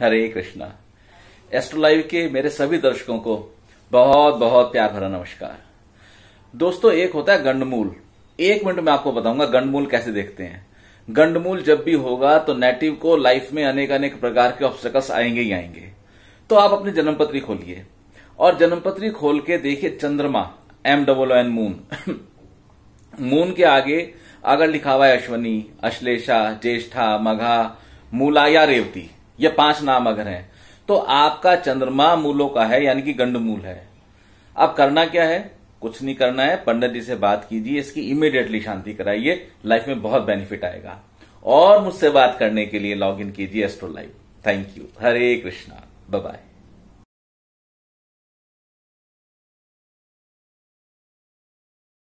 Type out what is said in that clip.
हरे कृष्णा एस्ट्रोलाइव के मेरे सभी दर्शकों को बहुत बहुत प्यार भरा नमस्कार दोस्तों एक होता है गंडमूल एक मिनट में आपको बताऊंगा गंडमूल कैसे देखते हैं गंडमूल जब भी होगा तो नेटिव को लाइफ में अनेक अनेक प्रकार के ऑब्स्टकल्स आएंगे ही आएंगे तो आप अपनी जन्मपत्री खोलिए और जन्मपत्री खोल के देखिए चंद्रमा M double N moon moon के आगे अगर लिखा हुआ है अश्वनी अश्लेषा ज्येष्ठा मघा मूला या रेवती ये पांच नाम अगर हैं तो आपका चंद्रमा मूलों का है यानी कि गंड मूल है अब करना क्या है कुछ नहीं करना है पंडित जी से बात कीजिए इसकी इमीडिएटली शांति कराइए लाइफ में बहुत बेनिफिट आएगा और मुझसे बात करने के लिए लॉग इन कीजिए astro live thank you Hare Krishna bye